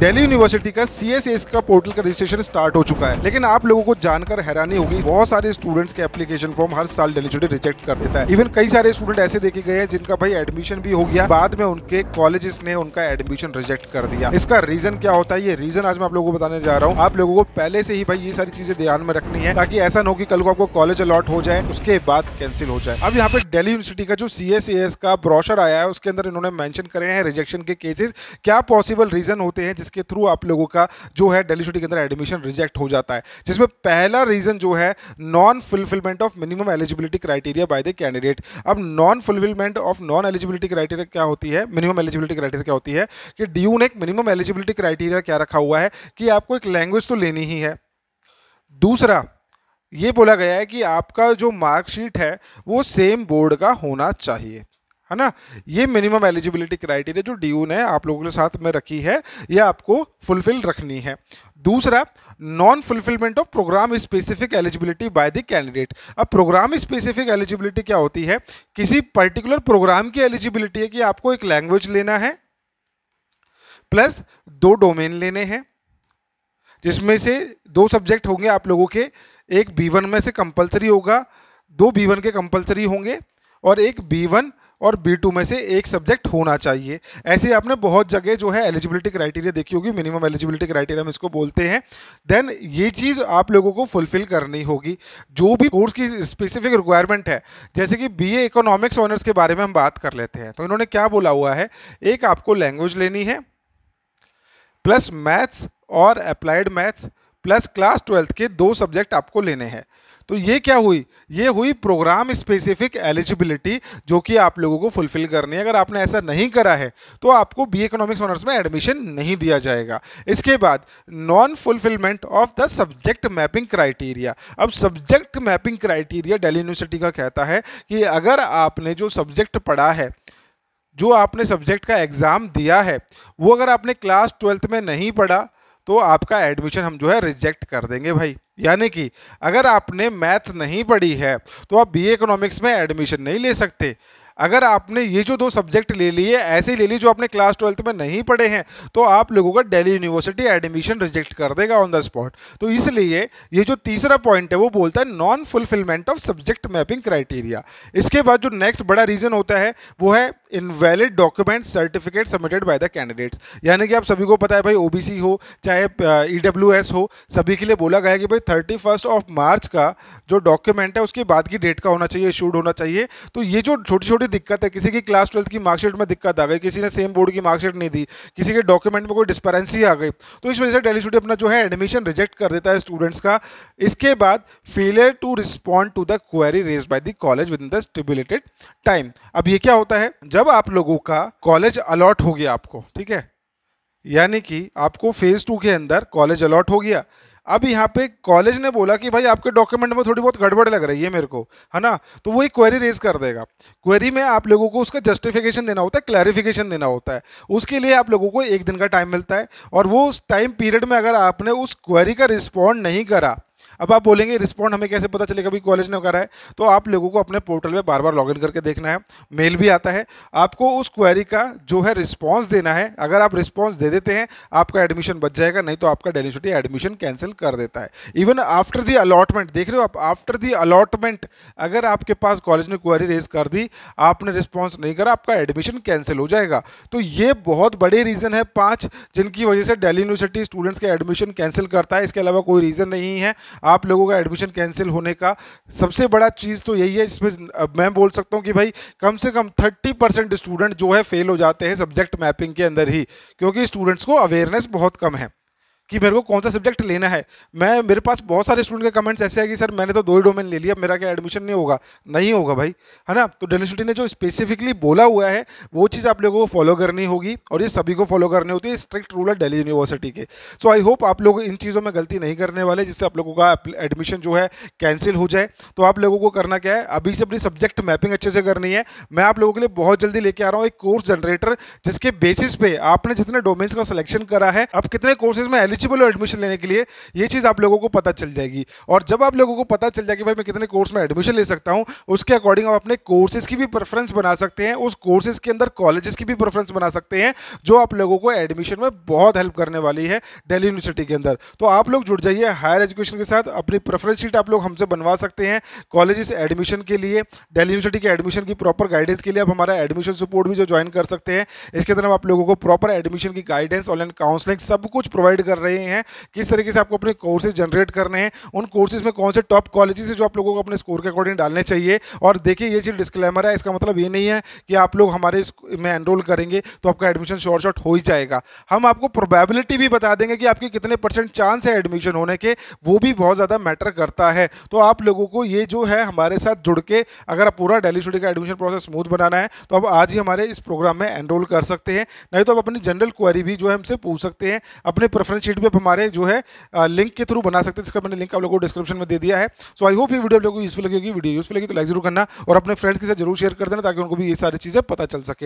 Delhi university का सी का portal का रजिस्ट्रेशन स्टार्ट हो चुका है लेकिन आप लोगों को जानकर हैरानी होगी बहुत सारे स्टूडेंट्स के एप्लीकेशन फॉर्म हर साल दिल्ली छोटे रिजेक्ट कर देता है इवन कई सारे स्टूडेंट ऐसे देखे गए हैं जिनका भाई एडमिशन भी हो गया बाद में उनके कॉलेज ने उनका एडमिशन रिजेक्ट कर दिया इसका रीजन क्या होता है ये रीजन आज मैं आप लोगों को बताने जा रहा हूँ आप लोगों को पहले से ही भाई ये सारी चीजें ध्यान में रखनी है ताकि ऐसा न हो कि कल को आपको कॉलेज अलॉट हो जाए उसके बाद कैंसिल हो जाए अब यहाँ पे डेली यूनिवर्सिटी का जो सी का ब्रॉशर आया है उसके अंदर इन्होंने मैंशन करे हैं रिजेक्शन के केसेस क्या पॉसिबल रीजन होते हैं जिसके थ्रू आप लोगों का जो है डेली के अंदर एडमिशन रिजेक्ट हो जाता है जिसमें पहला रीज़न जो है non fulfilment of minimum eligibility criteria by the candidate अब non fulfilment of non eligibility criteria क्या होती है मिनिमम एलिजिबिलिटी क्राइटेरिया क्या होती है कि डी ने एक मिनिमम एलिजिबिलिटी क्राइटेरिया क्या रखा हुआ है कि आपको एक लैंग्वेज तो लेनी ही है दूसरा ये बोला गया है कि आपका जो मार्कशीट है वो सेम बोर्ड का होना चाहिए है ना ये मिनिमम एलिजिबिलिटी क्राइटेरिया जो डी ने आप लोगों के साथ में रखी है ये आपको फुलफिल रखनी है दूसरा non fulfilment of programme specific eligibility by the candidate अब प्रोग्राम स्पेसिफिक एलिजिबिलिटी क्या होती है किसी पर्टिकुलर प्रोग्राम की एलिजिबिलिटी है कि आपको एक लैंग्वेज लेना है प्लस दो डोमेन लेने हैं जिसमें से दो सब्जेक्ट होंगे आप लोगों के एक बी में से कंपल्सरी होगा दो बी के कंपल्सरी होंगे और एक बी और बी टू में से एक सब्जेक्ट होना चाहिए ऐसे आपने बहुत जगह जो है एलिजिबिलिटी क्राइटेरिया देखी होगी मिनिमम एलिजिबिलिटी क्राइटेरिया हम इसको बोलते हैं देन ये चीज़ आप लोगों को फुलफिल करनी होगी जो भी कोर्स की स्पेसिफिक रिक्वायरमेंट है जैसे कि बी इकोनॉमिक्स ऑनर्स के बारे में हम बात कर लेते हैं तो इन्होंने क्या बोला हुआ है एक आपको लैंग्वेज लेनी है प्लस मैथ्स और applied maths plus class twelfth के दो सब्जेक्ट आपको लेने हैं तो ये क्या हुई ये हुई प्रोग्राम स्पेसिफिक एलिजिबिलिटी जो कि आप लोगों को फुलफिल करनी है अगर आपने ऐसा नहीं करा है तो आपको बी इकोनॉमिक्स ऑनर्स में एडमिशन नहीं दिया जाएगा इसके बाद non fulfilment of the subject mapping criteria अब subject mapping criteria Delhi University का कहता है कि अगर आपने जो सब्जेक्ट पढ़ा है जो आपने सब्जेक्ट का एग्ज़ाम दिया है वो अगर आपने क्लास ट्वेल्थ में नहीं पढ़ा तो आपका एडमिशन हम जो है रिजेक्ट कर देंगे भाई यानी कि अगर आपने मैथ नहीं पढ़ी है तो आप बी इकोनॉमिक्स में एडमिशन नहीं ले सकते अगर आपने ये जो दो सब्जेक्ट ले लिए ऐसे ले लिए जो आपने क्लास ट्वेल्थ में नहीं पढ़े हैं तो आप लोगों का दिल्ली यूनिवर्सिटी एडमिशन रिजेक्ट कर देगा ऑन द स्पॉट तो इसलिए ये जो तीसरा पॉइंट है वो बोलता है non fulfilment of subject mapping criteria इसके बाद जो नेक्स्ट बड़ा रीज़न होता है वो है invalid document certificate submitted by the candidates यानी कि आप सभी को पता है भाई ओबीसी हो चाहे ई e हो सभी के लिए बोला गया कि भाई थर्टी फर्स्ट ऑफ मार्च का जो डॉक्यूमेंट है उसके बाद की डेट का होना चाहिए इशूड होना चाहिए तो ये जो छोटी छोटी दिक्कत है किसी की क्लास ट्वेल्थ की मार्कशीट में दिक्कत आ गई किसी ने सेम बोर्ड की मार्कशीट नहीं दी किसी के डॉक्यूमेंट में कोई डिस्पेरेंसी आ गई तो इस वजह से डेली स्टूडी अपना जो है एडमिशन रिजेक्ट कर देता है स्टूडेंट्स का इसके बाद failure to respond to the query raise by the college within the stipulated time अब ये क्या होता है जब आप लोगों का कॉलेज अलॉट हो गया आपको ठीक है यानी कि आपको फेज टू के अंदर कॉलेज अलॉट हो गया अब यहाँ पे कॉलेज ने बोला कि भाई आपके डॉक्यूमेंट में थोड़ी बहुत गड़बड़ लग रही है मेरे को है ना तो वो एक क्वेरी रेज कर देगा क्वेरी में आप लोगों को उसका जस्टिफिकेशन देना होता है क्लैरिफिकेशन देना होता है उसके लिए आप लोगों को एक दिन का टाइम मिलता है और वो उस टाइम पीरियड में अगर आपने उस क्वेरी का रिस्पॉन्ड नहीं करा अब आप बोलेंगे रिस्पॉन्ड हमें कैसे पता चलेगा अभी कॉलेज ने करा है तो आप लोगों को अपने पोर्टल पर बार बार लॉगिन करके देखना है मेल भी आता है आपको उस क्वेरी का जो है रिस्पॉन्स देना है अगर आप रिस्पॉन्स दे देते हैं आपका एडमिशन बच जाएगा नहीं तो आपका डेलिसिटी एडमिशन कैंसिल कर देता है इवन आफ्टर दी अलॉटमेंट देख रहे हो आप आफ्टर दी अलॉटमेंट अगर आपके पास कॉलेज ने क्वेरी रेज कर दी आपने रिस्पॉन्स नहीं करा आपका एडमिशन कैंसिल हो जाएगा तो ये बहुत बड़े रीज़न है पाँच जिनकी वजह से डेली यूनिवर्सिटी स्टूडेंट्स का एडमिशन कैंसिल करता है इसके अलावा कोई रीज़न नहीं है आप लोगों का एडमिशन कैंसिल होने का सबसे बड़ा चीज़ तो यही है इसमें मैं बोल सकता हूँ कि भाई कम से कम थर्टी परसेंट स्टूडेंट जो है फेल हो जाते हैं सब्जेक्ट मैपिंग के अंदर ही क्योंकि स्टूडेंट्स को अवेयरनेस बहुत कम है कि मेरे को कौन सा सब्जेक्ट लेना है मैं मेरे पास बहुत सारे स्टूडेंट के कमेंट्स ऐसे हैं कि सर मैंने तो दो ही डोमेन ले लिया मेरा क्या एडमिशन नहीं होगा नहीं होगा भाई है ना तो डेलिसिटी ने जो स्पेसिफिकली बोला हुआ है वो चीज़ आप लोगों को फॉलो करनी होगी और ये सभी को फॉलो करनी होती है स्ट्रिक्ट रूल है डेली यूनिवर्सिटी के सो आई होप आप लोग इन चीज़ों में गलती नहीं करने वाले जिससे आप लोगों का एडमिशन जो है कैंसिल हो जाए तो आप लोगों को करना क्या है अभी से अपनी सब्जेक्ट मैपिंग अच्छे से करनी है मैं आप लोगों के लिए बहुत जल्दी लेके आ रहा हूँ एक कोर्स जनरेटर जिसके बेसिस पे आपने जितने डोमेन्स का सिलेक्शन करा है आप कितने कोर्सेज में एलिजिबल हो एडमिशन लेने के लिए ये चीज़ आप लोगों को पता चल जाएगी और जब आप लोगों को पता चल जाएगी भाई मैं कितने कोर्स में एडमिशन ले सकता हूँ उसके अकॉर्डिंग आप अपने कोर्सेज की भी प्रेफरेंस बना सकते हैं उस कोर्सेज के अंदर कॉलेजेस की भी प्रेफरेंस बना सकते हैं जो आप लोगों को एडमिशन में बहुत हेल्प करने वाली है डेली यूनिवर्सिटी के अंदर तो आप लोग जुड़ जाइए हायर एजुकेशन के साथ अपनी प्रेफरेंस शीट आप लोग हमसे बनवा सकते हैं कॉलेजेस एडमिशन के लिए डेली यूनिवर्सिटी के एडमिशन की प्रॉपर गाइडेंस के लिए आप हमारा एडमिशन सपोर्ट भी जो ज्वाइन कर सकते हैं इसके अंदर हम आप लोगों को प्रॉपर एडमिशन की गाइडेंस ऑनलाइन काउंसलिंग सब कुछ प्रोवाइड कर रहे हैं रहे हैं किस तरीके से आपको अपने कोर्सेज जनरेट करने हैं उन कोर्सेज में कौन से टॉप कॉलेजेस है जो आप लोगों को अपने स्कोर के अकॉर्डिंग डालने चाहिए और देखिए ये चीज़ डिस्क्लेमर है इसका मतलब ये नहीं है कि आप लोग हमारे में एनरोल करेंगे तो आपका एडमिशन शॉर्ट शॉर्ट हो ही जाएगा हम आपको प्रोबेबिलिटी भी बता देंगे कि आपके कितने परसेंट चांस है एडमिशन होने के वो भी बहुत ज़्यादा मैटर करता है तो आप लोगों को ये जो है हमारे साथ जुड़ के अगर आप पूरा डेली स्टडी का एडमिशन प्रोसेस स्मूथ बनाना है तो आप आज ही हमारे इस प्रोग्राम में एनरोल कर सकते हैं नहीं तो आप अपनी जनरल क्वारी भी जो है हमसे पूछ सकते हैं अपने प्रेफरेंस शीट भी हमारे जो है लिंक के थ्रू बना सकते हैं जिसका मैंने लिंक आप लोगों को डिस्क्रिप्शन में दे दिया है सो आई होप ये वीडियो आप लोगों को यूजफुल लगेगी वीडियो यूजफुल लगी तो लाइक जरूर करना और अपने फ्रेंड्स के साथ जरूर शेयर कर देना ताकि उनको भी ये सारी चीज़ें पता चल सके